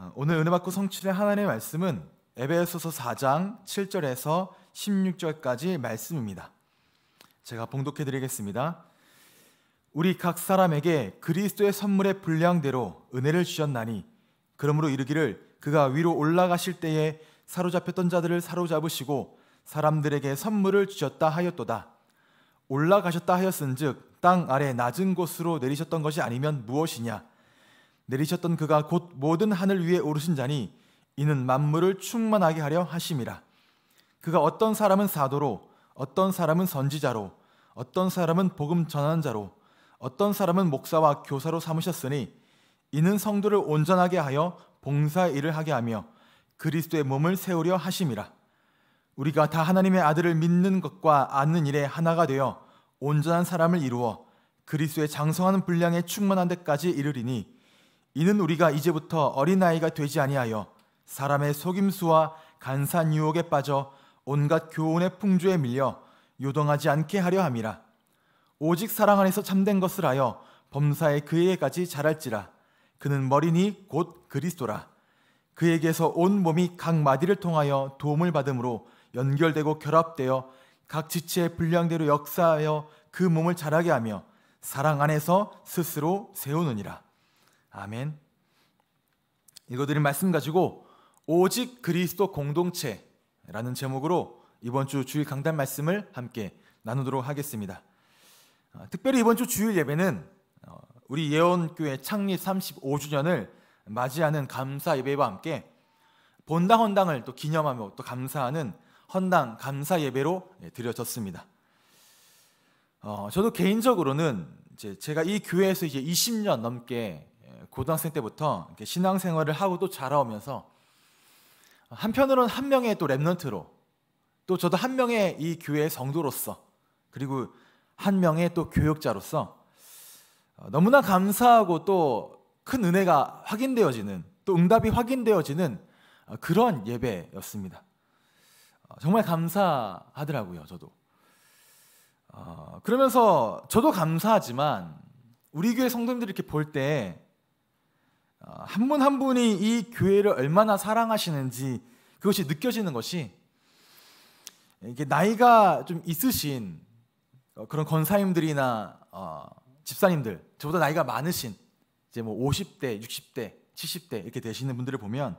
어, 오늘 은혜 받고 성취된 하나님의 말씀은 에베소서 4장 7절에서 16절까지 말씀입니다. 제가 봉독해 드리겠습니다. 우리 각 사람에게 그리스도의 선물의 분량대로 은혜를 주셨나니 그러므로 이르기를 그가 위로 올라가실 때에 사로잡혔던 자들을 사로잡으시고 사람들에게 선물을 주셨다 하였도다. 올라가셨다 하였은즉 땅 아래 낮은 곳으로 내리셨던 것이 아니면 무엇이냐 내리셨던 그가 곧 모든 하늘 위에 오르신 자니 이는 만물을 충만하게 하려 하심이라. 그가 어떤 사람은 사도로, 어떤 사람은 선지자로, 어떤 사람은 복음 전하는 자로, 어떤 사람은 목사와 교사로 삼으셨으니 이는 성도를 온전하게 하여 봉사 일을 하게 하며 그리스도의 몸을 세우려 하심이라. 우리가 다 하나님의 아들을 믿는 것과 아는 일에 하나가 되어 온전한 사람을 이루어 그리스도의 장성하는 분량에 충만한 데까지 이르리니 이는 우리가 이제부터 어린아이가 되지 아니하여 사람의 속임수와 간산 유혹에 빠져 온갖 교훈의 풍조에 밀려 요동하지 않게 하려 함이라. 오직 사랑 안에서 참된 것을 하여 범사에 그에게까지 자랄지라. 그는 머리니 곧 그리스도라. 그에게서 온 몸이 각 마디를 통하여 도움을 받음으로 연결되고 결합되어 각 지체의 분량대로 역사하여 그 몸을 자라게 하며 사랑 안에서 스스로 세우느니라. 아멘. 읽어드린 말씀 가지고 오직 그리스도 공동체라는 제목으로 이번 주 주일 강단 말씀을 함께 나누도록 하겠습니다. 어, 특별히 이번 주 주일 예배는 어, 우리 예원교회 창립 35주년을 맞이하는 감사 예배와 함께 본당 헌당을 또 기념하며 또 감사하는 헌당 감사 예배로 예, 드려졌습니다. 어, 저도 개인적으로는 제가이 교회에서 이제 20년 넘게 고등학생 때부터 이렇게 신앙생활을 하고 또 자라오면서 한편으로는 한 명의 또 랩런트로 또 저도 한 명의 이 교회의 성도로서 그리고 한 명의 또 교육자로서 어, 너무나 감사하고 또 큰 은혜가 확인되어지는 또 응답이 확인되어지는 어, 그런 예배였습니다. 어, 정말 감사하더라고요, 저도. 그러면서 저도 감사하지만 우리 교회 성도님들이 이렇게 볼때 어, 한 분한 한 분이 이 교회를 얼마나 사랑하시는지 그것이 느껴지는 것이 이게 나이가 좀 있으신 어, 그런 권사님들이나 어, 집사님들 저보다 나이가 많으신 이제 뭐 50대, 60대, 70대 이렇게 되시는 분들을 보면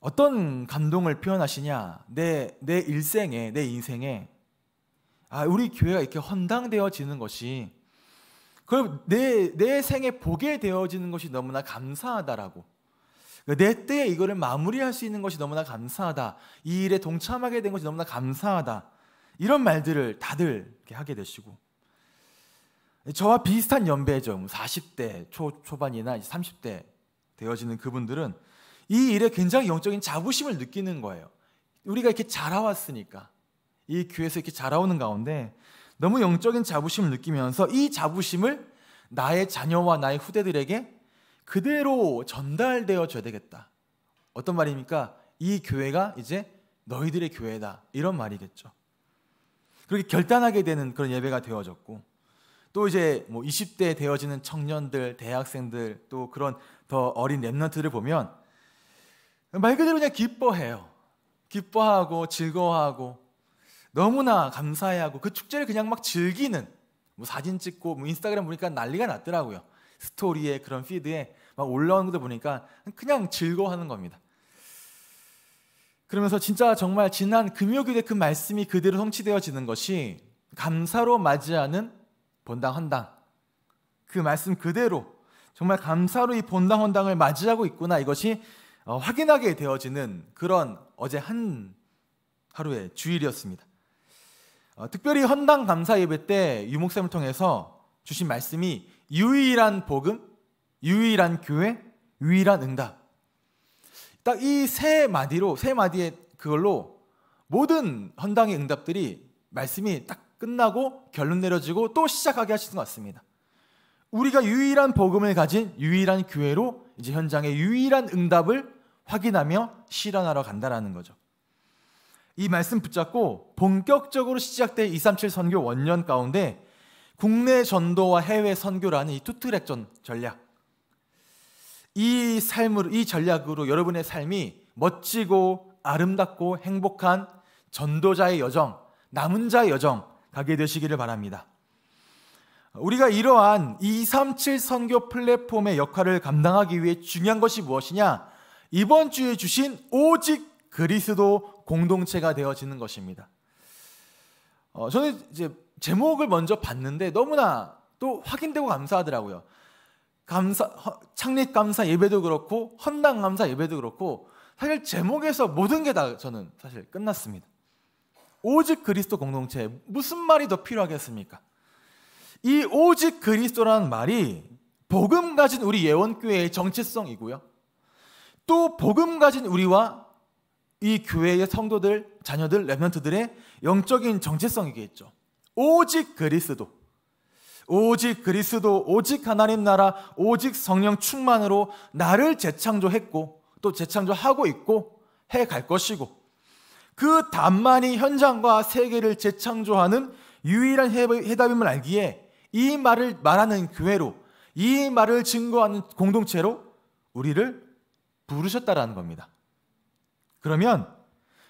어떤 감동을 표현하시냐 내 내 일생에 내 인생에 아 우리 교회가 이렇게 헌당되어지는 것이 그럼 내, 내 생에 보게 되어지는 것이 너무나 감사하다라고. 그러니까 내 때에 이거를 마무리할 수 있는 것이 너무나 감사하다. 이 일에 동참하게 된 것이 너무나 감사하다. 이런 말들을 다들 하게 되시고. 저와 비슷한 연배죠. 40대 초, 초반이나 30대 되어지는 그분들은 이 일에 굉장히 영적인 자부심을 느끼는 거예요. 우리가 이렇게 자라왔으니까. 이 교회에서 이렇게 자라오는 가운데 너무 영적인 자부심을 느끼면서 이 자부심을 나의 자녀와 나의 후대들에게 그대로 전달되어 줘야 되겠다. 어떤 말입니까? 이 교회가 이제 너희들의 교회다. 이런 말이겠죠. 그렇게 결단하게 되는 그런 예배가 되어졌고 또 이제 뭐 20대 되어지는 청년들, 대학생들 또 그런 더 어린 랩런트를 보면 말 그대로 그냥 기뻐해요. 기뻐하고 즐거워하고 너무나 감사해하고 그 축제를 그냥 막 즐기는 뭐 사진 찍고 뭐 인스타그램 보니까 난리가 났더라고요. 스토리에 그런 피드에 막 올라오는 것도 보니까 그냥 즐거워하는 겁니다. 그러면서 진짜 정말 지난 금요일에 그 말씀이 그대로 성취되어지는 것이 감사로 맞이하는 본당 헌당 그 말씀 그대로 정말 감사로 이 본당 헌당을 맞이하고 있구나 이것이 어, 확인하게 되어지는 그런 어제 한 하루의 주일이었습니다. 어, 특별히 헌당 감사 예배 때 유목샘을 통해서 주신 말씀이 유일한 복음, 유일한 교회, 유일한 응답. 딱 이 세 마디로 세 마디의 그걸로 모든 헌당의 응답들이 말씀이 딱 끝나고 결론 내려지고 또 시작하게 하시는 것 같습니다. 우리가 유일한 복음을 가진 유일한 교회로 이제 현장의 유일한 응답을 확인하며 실현하러 간다라는 거죠. 이 말씀 붙잡고 본격적으로 시작될 237 선교 원년 가운데 국내 전도와 해외 선교라는 이 투트랙 전 전략 이 삶으로 이 전략으로 여러분의 삶이 멋지고 아름답고 행복한 전도자의 여정, 남은 자의 여정 가게 되시기를 바랍니다. 우리가 이러한 237 선교 플랫폼의 역할을 감당하기 위해 중요한 것이 무엇이냐? 이번 주에 주신 오직 그리스도 공동체가 되어지는 것입니다. 어, 저는 이제 제목을 먼저 봤는데 너무나 또 확인되고 감사하더라고요. 감사 창립 감사 예배도 그렇고 헌당 감사 예배도 그렇고 사실 제목에서 모든 게 다 저는 사실 끝났습니다. 오직 그리스도 공동체 무슨 말이 더 필요하겠습니까? 이 오직 그리스도라는 말이 복음 가진 우리 예원교회의 정체성이고요. 또 복음 가진 우리와 이 교회의 성도들, 자녀들, 레런트들의 영적인 정체성이겠죠. 오직 그리스도. 오직 그리스도, 오직 하나님 나라, 오직 성령 충만으로 나를 재창조했고, 또 재창조하고 있고, 해갈 것이고, 그 답만이 현장과 세계를 재창조하는 유일한 해답임을 알기에 이 말을 말하는 교회로, 이 말을 증거하는 공동체로 우리를 부르셨다라는 겁니다. 그러면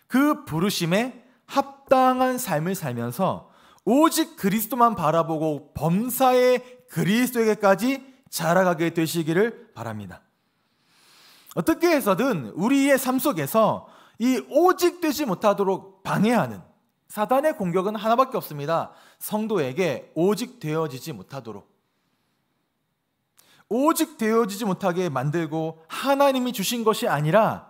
그 부르심에 합당한 삶을 살면서 오직 그리스도만 바라보고 범사의 그리스도에게까지 자라가게 되시기를 바랍니다. 어떻게 해서든 우리의 삶 속에서 이 오직 되지 못하도록 방해하는 사단의 공격은 하나밖에 없습니다. 성도에게 오직 되어지지 못하도록. 오직 되어지지 못하게 만들고 하나님이 주신 것이 아니라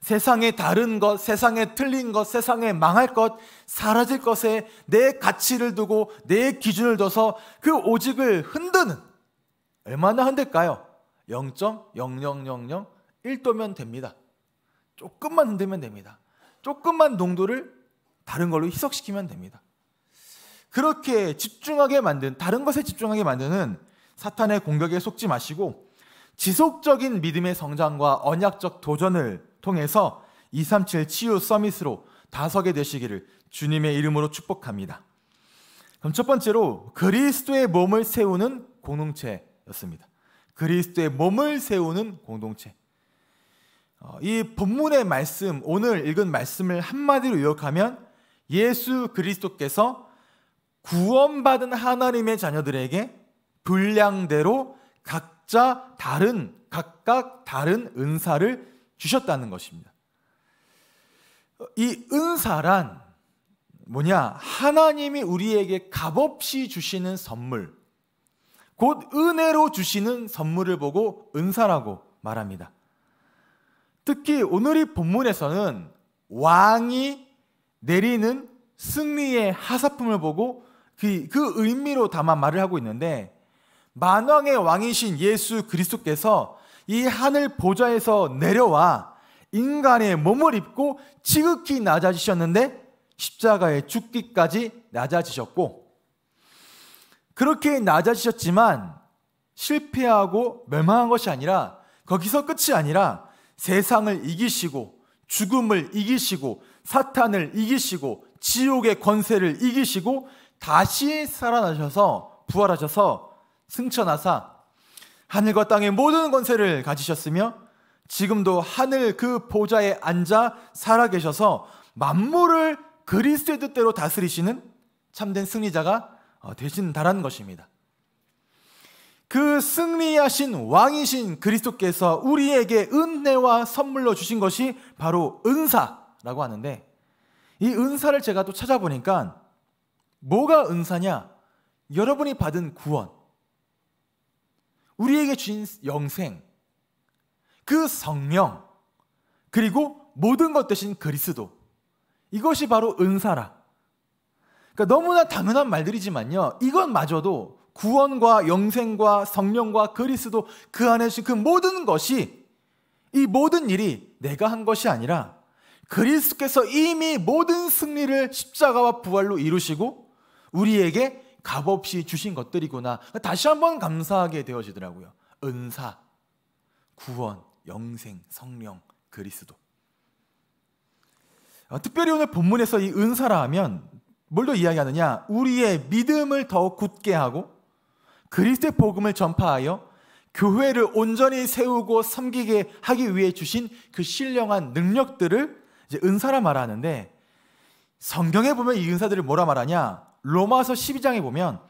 세상의 다른 것, 세상의 틀린 것, 세상의 망할 것, 사라질 것에 내 가치를 두고 내 기준을 둬서 그 오직을 흔드는 얼마나 흔들까요? 0.00001도면 됩니다. 조금만 흔들면 됩니다. 조금만 농도를 다른 걸로 희석시키면 됩니다. 그렇게 집중하게 만든 다른 것에 집중하게 만드는 사탄의 공격에 속지 마시고 지속적인 믿음의 성장과 언약적 도전을 통해서 237 치유 서밋으로 다서게 되시기를 주님의 이름으로 축복합니다. 그럼 첫 번째로 그리스도의 몸을 세우는 공동체였습니다. 그리스도의 몸을 세우는 공동체. 어, 이 본문의 말씀, 오늘 읽은 말씀을 한마디로 요약하면 예수 그리스도께서 구원받은 하나님의 자녀들에게 분량대로 각자 다른, 각각 다른 은사를 주셨다는 것입니다. 이 은사란 뭐냐? 하나님이 우리에게 값없이 주시는 선물, 곧 은혜로 주시는 선물을 보고 은사라고 말합니다. 특히 오늘 이 본문에서는 왕이 내리는 승리의 하사품을 보고 그, 그 의미로 담아 말을 하고 있는데 만왕의 왕이신 예수 그리스도께서 이 하늘 보좌에서 내려와 인간의 몸을 입고 지극히 낮아지셨는데 십자가에 죽기까지 낮아지셨고 그렇게 낮아지셨지만 실패하고 멸망한 것이 아니라 거기서 끝이 아니라 세상을 이기시고 죽음을 이기시고 사탄을 이기시고 지옥의 권세를 이기시고 다시 살아나셔서 부활하셔서 승천하사 하늘과 땅의 모든 권세를 가지셨으며 지금도 하늘 그 보좌에 앉아 살아계셔서 만물을 그리스도의 뜻대로 다스리시는 참된 승리자가 어, 되신다라는 것입니다. 그 승리하신 왕이신 그리스도께서 우리에게 은혜와 선물로 주신 것이 바로 은사라고 하는데 이 은사를 제가 또 찾아보니까 뭐가 은사냐? 여러분이 받은 구원, 우리에게 주신 영생, 그 성령, 그리고 모든 것 대신 그리스도. 이것이 바로 은사라. 그러니까 너무나 당연한 말들이지만요. 이건마저도 구원과 영생과 성령과 그리스도 그 안에 주신 그 모든 것이 이 모든 일이 내가 한 것이 아니라 그리스도께서 이미 모든 승리를 십자가와 부활로 이루시고 우리에게 값없이 주신 것들이구나. 다시 한번 감사하게 되어지더라고요. 은사, 구원, 영생, 성령, 그리스도. 어, 특별히 오늘 본문에서 이 은사라 하면 뭘 더 이야기하느냐? 우리의 믿음을 더 굳게 하고 그리스도의 복음을 전파하여 교회를 온전히 세우고 섬기게 하기 위해 주신 그 신령한 능력들을 이제 은사라 말하는데 성경에 보면 이 은사들을 뭐라 말하냐? 로마서 12장에 보면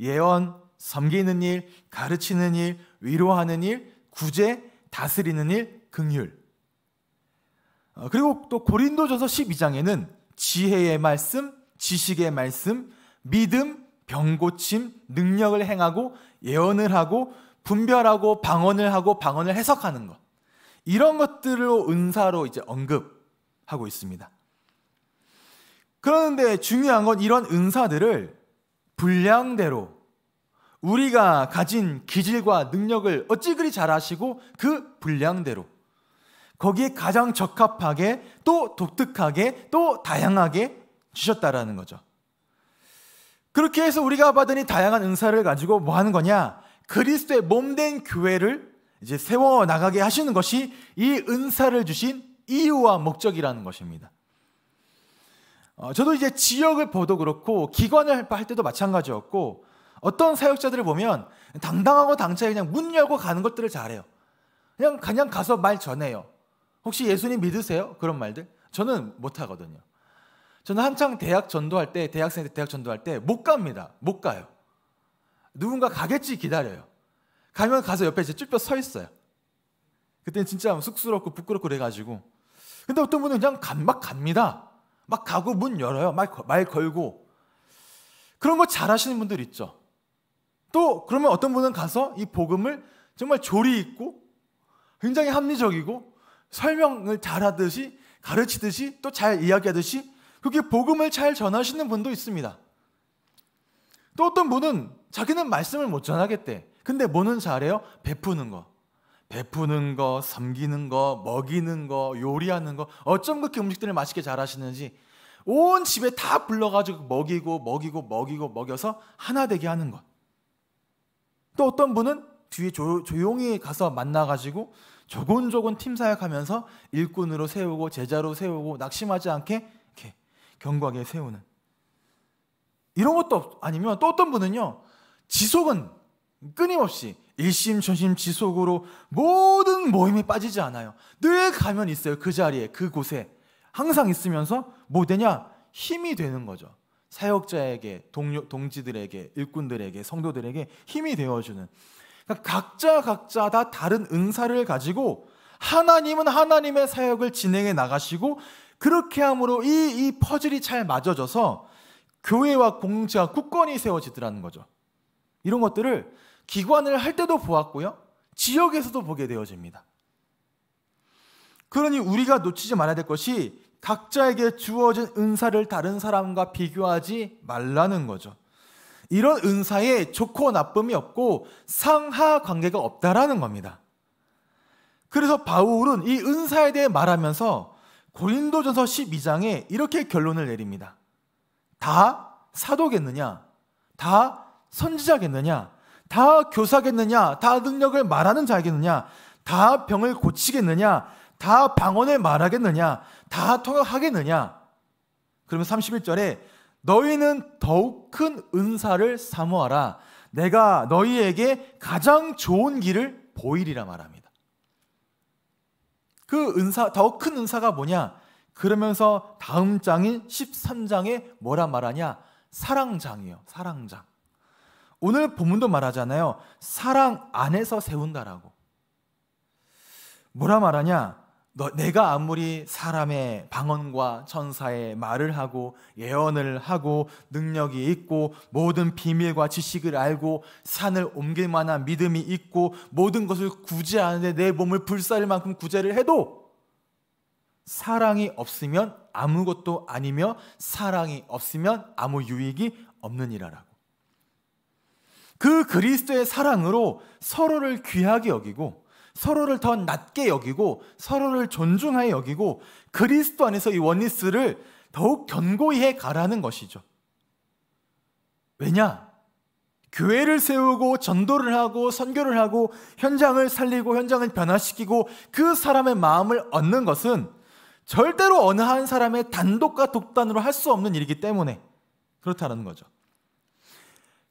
예언, 섬기는 일, 가르치는 일, 위로하는 일, 구제, 다스리는 일, 긍휼. 어, 그리고 또 고린도전서 12장에는 지혜의 말씀, 지식의 말씀, 믿음, 병고침, 능력을 행하고 예언을 하고 분별하고 방언을 하고 방언을 해석하는 것. 이런 것들을 은사로 이제 언급하고 있습니다. 그런데 중요한 건 이런 은사들을 분량대로 우리가 가진 기질과 능력을 어찌 그리 잘아시고그 분량대로 거기에 가장 적합하게 또 독특하게 또 다양하게 주셨다라는 거죠. 그렇게 해서 우리가 받은 이 다양한 은사를 가지고 뭐 하는 거냐? 그리스도의 몸된 교회를 이제 세워 나가게 하시는 것이 이 은사를 주신 이유와 목적이라는 것입니다. 어, 저도 이제 지역을 보도 그렇고 기관을 할 때도 마찬가지였고 어떤 사역자들을 보면 당당하고 당차게 그냥 문 열고 가는 것들을 잘해요. 그냥 그냥 가서 말 전해요. 혹시 예수님 믿으세요? 그런 말들 저는 못 하거든요. 저는 한창 대학 전도할 때 대학생 때 대학 전도할 때 못 갑니다. 못 가요. 누군가 가겠지 기다려요. 가면 가서 옆에 이제 쭈뼛 서 있어요. 그때는 진짜 쑥스럽고 부끄럽고 그래가지고. 근데 어떤 분은 그냥 간, 막 갑니다. 막 가고 문 열어요. 말, 말 걸고. 그런 거 잘하시는 분들 있죠. 또 그러면 어떤 분은 가서 이 복음을 정말 조리 있고 굉장히 합리적이고 설명을 잘하듯이 가르치듯이 또 잘 이야기하듯이 그게 렇 복음을 잘 전하시는 분도 있습니다. 또 어떤 분은 자기는 말씀을 못 전하겠대. 근데 뭐는 잘해요? 베푸는 거. 베푸는 거, 섬기는 거, 먹이는 거, 요리하는 거 어쩜 그렇게 음식들을 맛있게 잘하시는지 온 집에 다 불러가지고 먹이고 먹이고 먹이고 먹여서 하나 되게 하는 것. 또 어떤 분은 뒤에 조, 조용히 가서 만나가지고 조곤조곤 팀 사역하면서 일꾼으로 세우고 제자로 세우고 낙심하지 않게 이렇게 견고하게 세우는 이런 것도 아니면 또 어떤 분은요 지속은 끊임없이 일심전심 지속으로 모든 모임에 빠지지 않아요. 늘 가면 있어요. 그 자리에, 그곳에. 항상 있으면서 뭐 되냐? 힘이 되는 거죠. 사역자에게, 동료, 동지들에게, 일꾼들에게, 성도들에게 힘이 되어주는. 그러니까 각자 각자 다 다른 은사를 가지고 하나님은 하나님의 사역을 진행해 나가시고 그렇게 함으로 이, 이 퍼즐이 잘 맞아져서 교회와 공동체가 굳건히 세워지더라는 거죠. 이런 것들을 기관을 할 때도 보았고요. 지역에서도 보게 되어집니다. 그러니 우리가 놓치지 말아야 될 것이 각자에게 주어진 은사를 다른 사람과 비교하지 말라는 거죠. 이런 은사에 좋고 나쁨이 없고 상하 관계가 없다라는 겁니다. 그래서 바울은 이 은사에 대해 말하면서 고린도전서 12장에 이렇게 결론을 내립니다. 다 사도겠느냐? 다 선지자겠느냐? 다 교사겠느냐? 다 능력을 말하는 자겠느냐? 다 병을 고치겠느냐? 다 방언을 말하겠느냐? 다 통역하겠느냐? 그러면 31절에 너희는 더욱 큰 은사를 사모하라. 내가 너희에게 가장 좋은 길을 보이리라 말합니다. 그 은사, 더 큰 은사가 뭐냐? 그러면서 다음 장인 13장에 뭐라 말하냐? 사랑장이요 사랑장. 오늘 본문도 말하잖아요. 사랑 안에서 세운다라고. 뭐라 말하냐? 너, 내가 아무리 사람의 방언과 천사의 말을 하고 예언을 하고 능력이 있고 모든 비밀과 지식을 알고 산을 옮길 만한 믿음이 있고 모든 것을 구제하는데 내 몸을 불살 만큼 구제를 해도 사랑이 없으면 아무것도 아니며 사랑이 없으면 아무 유익이 없는니라라 그 그리스도의 사랑으로 서로를 귀하게 여기고 서로를 더 낮게 여기고 서로를 존중하여 여기고 그리스도 안에서 이 원리스를 더욱 견고히 해 가라는 것이죠. 왜냐? 교회를 세우고 전도를 하고 선교를 하고 현장을 살리고 현장을 변화시키고 그 사람의 마음을 얻는 것은 절대로 어느 한 사람의 단독과 독단으로 할 수 없는 일이기 때문에 그렇다는 거죠.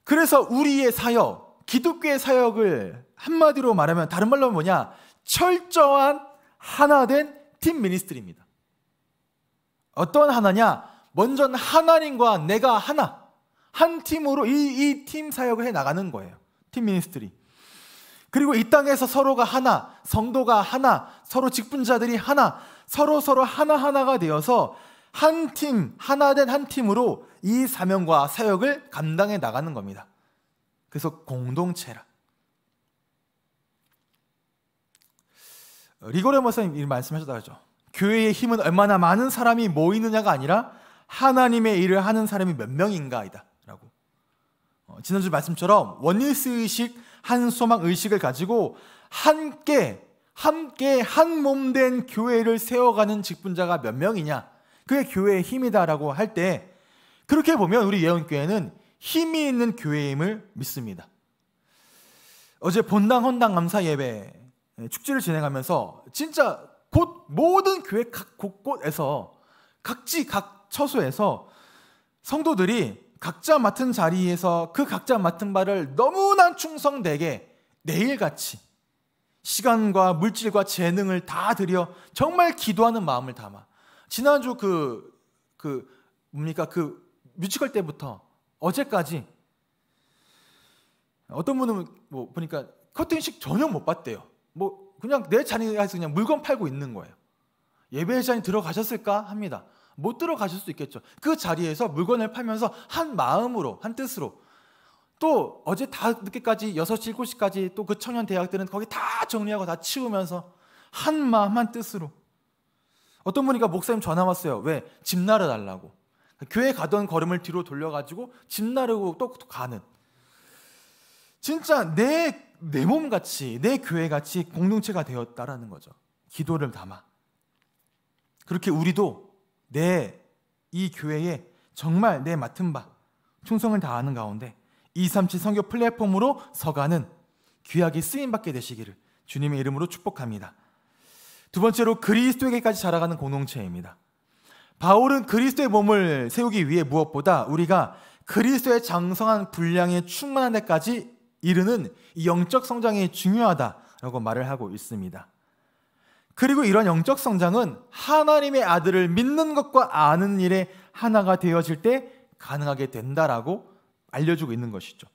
그래서 우리의 사역, 기독교의 사역을 한마디로 말하면 다른 말로 뭐냐? 철저한 하나된 팀 미니스트리입니다. 어떤 하나냐? 먼저 하나님과 내가 하나 한 팀으로 이팀 이 사역을 해 나가는 거예요. 팀 미니스트리. 그리고 이 땅에서 서로가 하나, 성도가 하나, 서로 직분자들이 하나, 서로 서로 하나 하나가 되어서 한 팀, 하나 된 한 팀으로 이 사명과 사역을 감당해 나가는 겁니다. 그래서 공동체라. 리고레 목사님 말씀하셨다죠. 교회의 힘은 얼마나 많은 사람이 모이느냐가 아니라 하나님의 일을 하는 사람이 몇 명인가이다라고. 어, 지난주 말씀처럼 원리스 의식, 한 소망 의식을 가지고 함께 함께 한 몸된 교회를 세워가는 직분자가 몇 명이냐? 그게 교회의 힘이다라고 할 때 그렇게 보면 우리 예언교회는 힘이 있는 교회임을 믿습니다. 어제 본당 헌당 감사 예배 예, 축제를 진행하면서 진짜 곧 모든 교회 각 곳곳에서 각지 각 처소에서 성도들이 각자 맡은 자리에서 그 각자 맡은 바를 너무나 충성되게 내일같이 시간과 물질과 재능을 다 들여 정말 기도하는 마음을 담아 지난주 그, 그, 뭡니까? 그 뮤지컬 때부터 어제까지 어떤 분은 뭐 보니까 커튼식 전혀 못 봤대요. 뭐 그냥 내 자리에서 그냥 물건 팔고 있는 거예요. 예배 시간이 들어가셨을까 합니다. 못 들어가실 수 있겠죠. 그 자리에서 물건을 팔면서 한 마음으로, 한 뜻으로 또 어제 다 늦게까지 6시, 7시까지 또 그 청년 대학들은 거기 다 정리하고 다 치우면서 한 마음, 한 뜻으로 어떤 분이가 목사님 전화 왔어요. 왜? 집 나르 달라고. 교회 가던 걸음을 뒤로 돌려가지고 집 나르고 또 가는. 진짜 내 내 몸같이 내 교회같이 공동체가 되었다라는 거죠. 기도를 담아. 그렇게 우리도 내 이 교회에 정말 내 맡은 바 충성을 다하는 가운데 237 성교 플랫폼으로 서가는 귀하게 쓰임 받게 되시기를 주님의 이름으로 축복합니다. 두 번째로 그리스도에게까지 자라가는 공동체입니다. 바울은 그리스도의 몸을 세우기 위해 무엇보다 우리가 그리스도의 장성한 분량에 충만한 데까지 이르는 영적 성장이 중요하다라고 말을 하고 있습니다. 그리고 이런 영적 성장은 하나님의 아들을 믿는 것과 아는 일에 하나가 되어질 때 가능하게 된다라고 알려주고 있는 것이죠.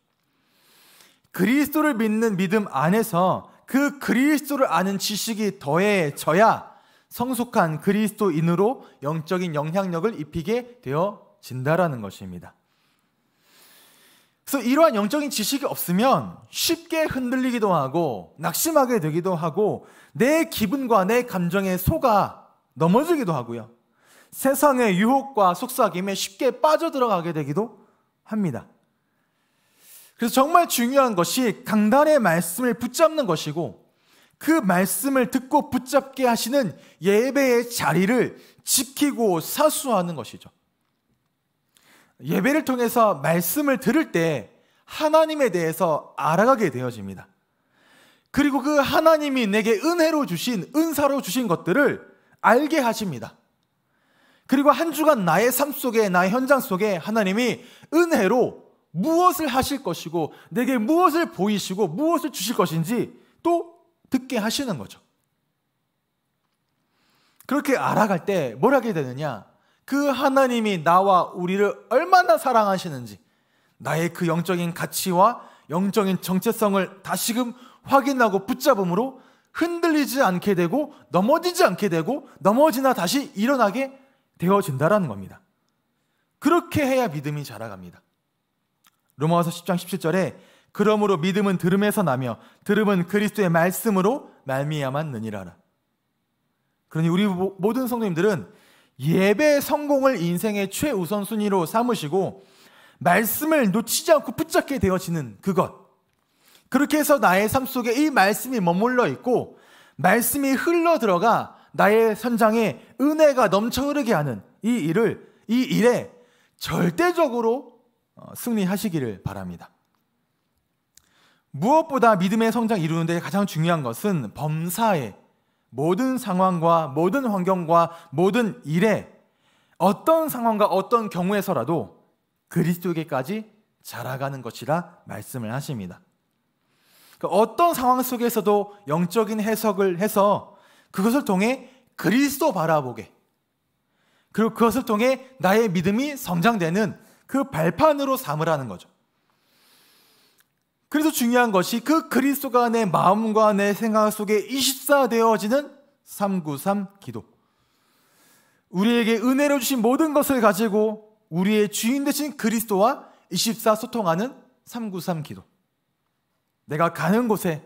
그리스도를 믿는 믿음 안에서 그 그리스도를 아는 지식이 더해져야 성숙한 그리스도인으로 영적인 영향력을 입히게 되어진다라는 것입니다. 그래서 이러한 영적인 지식이 없으면 쉽게 흔들리기도 하고 낙심하게 되기도 하고 내 기분과 내 감정에 속아 넘어지기도 하고요. 세상의 유혹과 속삭임에 쉽게 빠져들어가게 되기도 합니다. 그래서 정말 중요한 것이 강단의 말씀을 붙잡는 것이고 그 말씀을 듣고 붙잡게 하시는 예배의 자리를 지키고 사수하는 것이죠. 예배를 통해서 말씀을 들을 때 하나님에 대해서 알아가게 되어집니다. 그리고 그 하나님이 내게 은혜로 주신, 은사로 주신 것들을 알게 하십니다. 그리고 한 주간 나의 삶 속에, 나의 현장 속에 하나님이 은혜로 무엇을 하실 것이고 내게 무엇을 보이시고 무엇을 주실 것인지 또 듣게 하시는 거죠. 그렇게 알아갈 때 뭘 하게 되느냐? 그 하나님이 나와 우리를 얼마나 사랑하시는지 나의 그 영적인 가치와 영적인 정체성을 다시금 확인하고 붙잡음으로 흔들리지 않게 되고 넘어지지 않게 되고 넘어지나 다시 일어나게 되어진다라는 겁니다. 그렇게 해야 믿음이 자라갑니다. 로마서 10장 17절에 그러므로 믿음은 들음에서 나며 들음은 그리스도의 말씀으로 말미암만느니라 그러니 우리 모든 성도님들은 예배 성공을 인생의 최우선 순위로 삼으시고 말씀을 놓치지 않고 붙잡게 되어지는 그것. 그렇게 해서 나의 삶 속에 이 말씀이 머물러 있고 말씀이 흘러 들어가 나의 선장에 은혜가 넘쳐 흐르게 하는 이 일을 이 일에 절대적으로 어, 승리하시기를 바랍니다. 무엇보다 믿음의 성장 이루는 데 가장 중요한 것은 범사의 모든 상황과 모든 환경과 모든 일에 어떤 상황과 어떤 경우에서라도 그리스도에게까지 자라가는 것이라 말씀을 하십니다. 그러니까 어떤 상황 속에서도 영적인 해석을 해서 그것을 통해 그리스도 바라보게 그리고 그것을 통해 나의 믿음이 성장되는 그 발판으로 삼으라는 거죠. 그래서 중요한 것이 그 그리스도가 내 마음과 내 생각 속에 24되어지는 393 기도. 우리에게 은혜로 주신 모든 것을 가지고 우리의 주인 되신 그리스도와 24 소통하는 393 기도. 내가 가는 곳에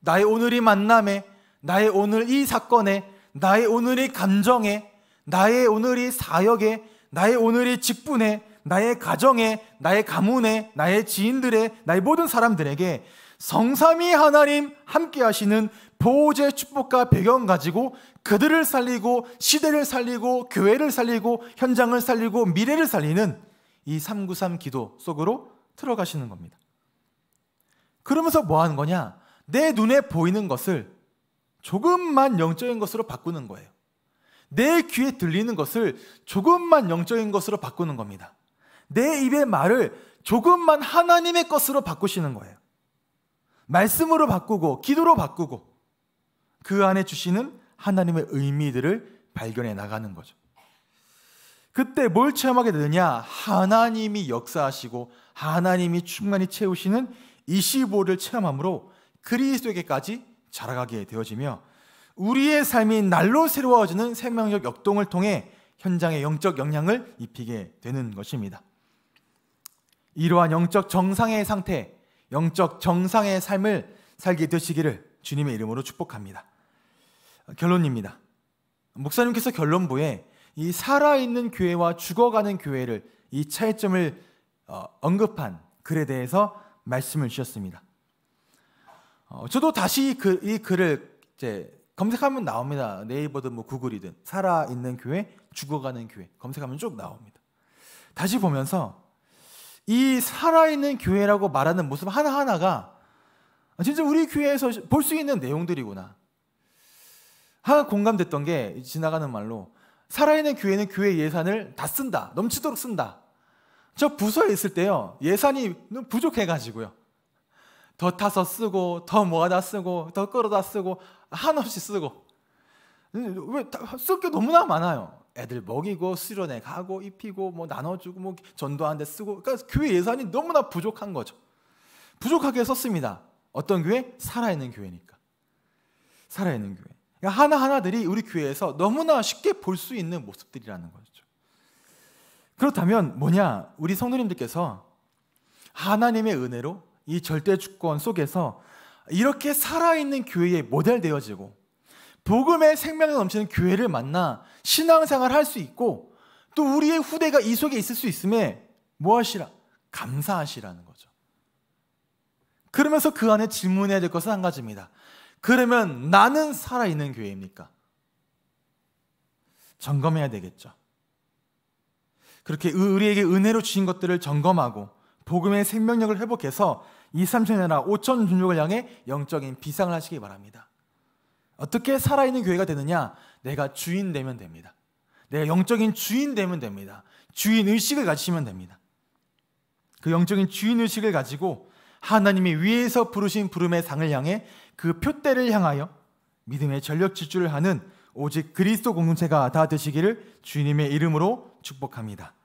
나의 오늘이 만남에 나의 오늘 이 사건에 나의 오늘이 감정에 나의 오늘이 사역에 나의 오늘이 직분에 나의 가정에, 나의 가문에, 나의 지인들의, 나의 모든 사람들에게 성삼이 하나님 함께 하시는 보호제 축복과 배경 가지고 그들을 살리고 시대를 살리고 교회를 살리고 현장을 살리고 미래를 살리는 이 393 기도 속으로 들어가시는 겁니다. 그러면서 뭐 하는 거냐? 내 눈에 보이는 것을 조금만 영적인 것으로 바꾸는 거예요. 내 귀에 들리는 것을 조금만 영적인 것으로 바꾸는 겁니다. 내 입의 말을 조금만 하나님의 것으로 바꾸시는 거예요. 말씀으로 바꾸고, 기도로 바꾸고, 그 안에 주시는 하나님의 의미들을 발견해 나가는 거죠. 그때 뭘 체험하게 되느냐? 하나님이 역사하시고, 하나님이 충만히 채우시는 25를 체험함으로 그리스도에게까지 자라가게 되어지며, 우리의 삶이 날로 새로워지는 생명력 역동을 통해 현장의 영적 영향을 입히게 되는 것입니다. 이러한 영적 정상의 상태, 영적 정상의 삶을 살게 되시기를 주님의 이름으로 축복합니다. 결론입니다. 목사님께서 결론부에 이 살아있는 교회와 죽어가는 교회를 이 차이점을 어, 언급한 글에 대해서 말씀을 주셨습니다. 어, 저도 다시 그, 이 글을 이제 검색하면 나옵니다. 네이버든 뭐 구글이든 살아있는 교회, 죽어가는 교회 검색하면 쭉 나옵니다. 다시 보면서 이 살아있는 교회라고 말하는 모습 하나하나가 진짜 우리 교회에서 볼 수 있는 내용들이구나. 하나 공감됐던 게 지나가는 말로 살아있는 교회는 교회 예산을 다 쓴다. 넘치도록 쓴다. 저 부서에 있을 때요. 예산이 부족해가지고요. 더 타서 쓰고, 더 모아다 쓰고, 더 끌어다 쓰고, 한없이 쓰고. 왜, 쓸 게 너무나 많아요. 애들 먹이고 수련회 가고 입히고 뭐 나눠주고 뭐 전도하는데 쓰고 그러니까 교회 예산이 너무나 부족한 거죠. 부족하게 썼습니다. 어떤 교회? 살아있는 교회니까. 살아있는 교회. 그러니까 하나하나들이 우리 교회에서 너무나 쉽게 볼 수 있는 모습들이라는 거죠. 그렇다면 뭐냐? 우리 성도님들께서 하나님의 은혜로 이 절대 주권 속에서 이렇게 살아있는 교회에 모델되어지고 복음의 생명이 넘치는 교회를 만나 신앙생활 할 수 있고 또 우리의 후대가 이 속에 있을 수 있음에 뭐 하시라? 감사하시라는 거죠. 그러면서 그 안에 질문해야 될 것은 한 가지입니다. 그러면 나는 살아있는 교회입니까? 점검해야 되겠죠. 그렇게 우리에게 은혜로 주신 것들을 점검하고 복음의 생명력을 회복해서 2, 3천 년이나 5천 종족을 향해 영적인 비상을 하시기 바랍니다. 어떻게 살아있는 교회가 되느냐? 내가 주인 되면 됩니다. 내가 영적인 주인 되면 됩니다. 주인 의식을 가지시면 됩니다. 그 영적인 주인 의식을 가지고 하나님이 위에서 부르신 부름의 상을 향해 그 표대를 향하여 믿음의 전력 질주를 하는 오직 그리스도 공동체가 다 되시기를 주님의 이름으로 축복합니다.